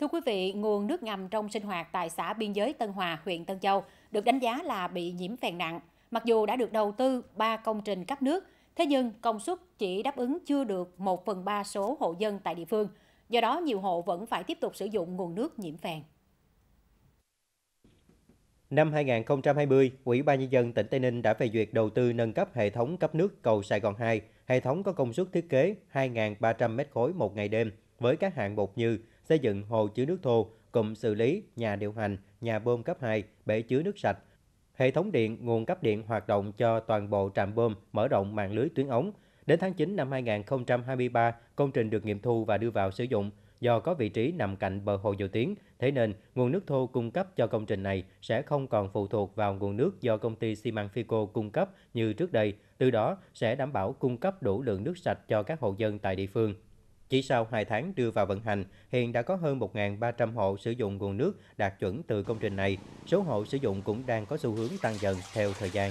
Thưa quý vị, nguồn nước ngầm trong sinh hoạt tại xã biên giới Tân Hòa, huyện Tân Châu được đánh giá là bị nhiễm phèn nặng. Mặc dù đã được đầu tư 3 công trình cấp nước, thế nhưng công suất chỉ đáp ứng chưa được 1 phần 3 số hộ dân tại địa phương. Do đó, nhiều hộ vẫn phải tiếp tục sử dụng nguồn nước nhiễm phèn. Năm 2020, Ủy ban Nhân dân tỉnh Tây Ninh đã phê duyệt đầu tư nâng cấp hệ thống cấp nước cầu Sài Gòn 2. Hệ thống có công suất thiết kế 2.300 m khối một ngày đêm với các hạng mục như xây dựng hồ chứa nước thô, cụm xử lý, nhà điều hành, nhà bơm cấp 2, bể chứa nước sạch. Hệ thống điện, nguồn cấp điện hoạt động cho toàn bộ trạm bơm, mở rộng mạng lưới tuyến ống. Đến tháng 9 năm 2023, công trình được nghiệm thu và đưa vào sử dụng. Do có vị trí nằm cạnh bờ hồ Dầu Tiến, thế nên nguồn nước thô cung cấp cho công trình này sẽ không còn phụ thuộc vào nguồn nước do công ty xi măng Fico cung cấp như trước đây, từ đó sẽ đảm bảo cung cấp đủ lượng nước sạch cho các hộ dân tại địa phương. Chỉ sau 2 tháng đưa vào vận hành, hiện đã có hơn 1.300 hộ sử dụng nguồn nước đạt chuẩn từ công trình này. Số hộ sử dụng cũng đang có xu hướng tăng dần theo thời gian.